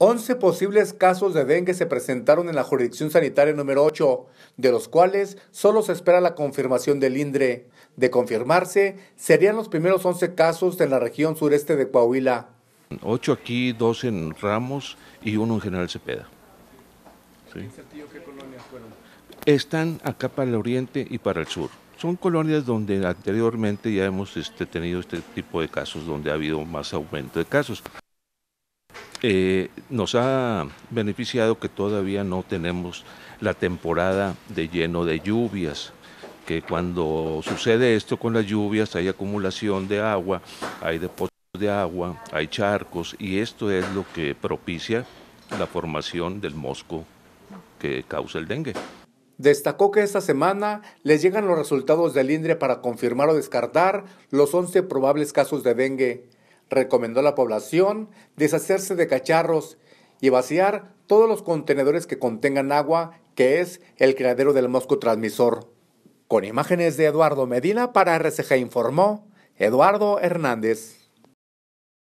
11 posibles casos de dengue se presentaron en la jurisdicción sanitaria número 8, de los cuales solo se espera la confirmación del INDRE. De confirmarse, serían los primeros 11 casos en la región sureste de Coahuila. 8 aquí, 2 en Ramos y 1 en General Cepeda. qué colonias fueron? Están acá para el oriente y para el sur. Son colonias donde anteriormente ya hemos este, tenido este tipo de casos, donde ha habido más aumento de casos. Eh, nos ha beneficiado que todavía no tenemos la temporada de lleno de lluvias, que cuando sucede esto con las lluvias hay acumulación de agua, hay depósitos de agua, hay charcos y esto es lo que propicia la formación del mosco que causa el dengue. Destacó que esta semana les llegan los resultados del INDRE para confirmar o descartar los 11 probables casos de dengue recomendó a la población deshacerse de cacharros y vaciar todos los contenedores que contengan agua, que es el criadero del mosco transmisor. Con imágenes de Eduardo Medina para RCG informó Eduardo Hernández.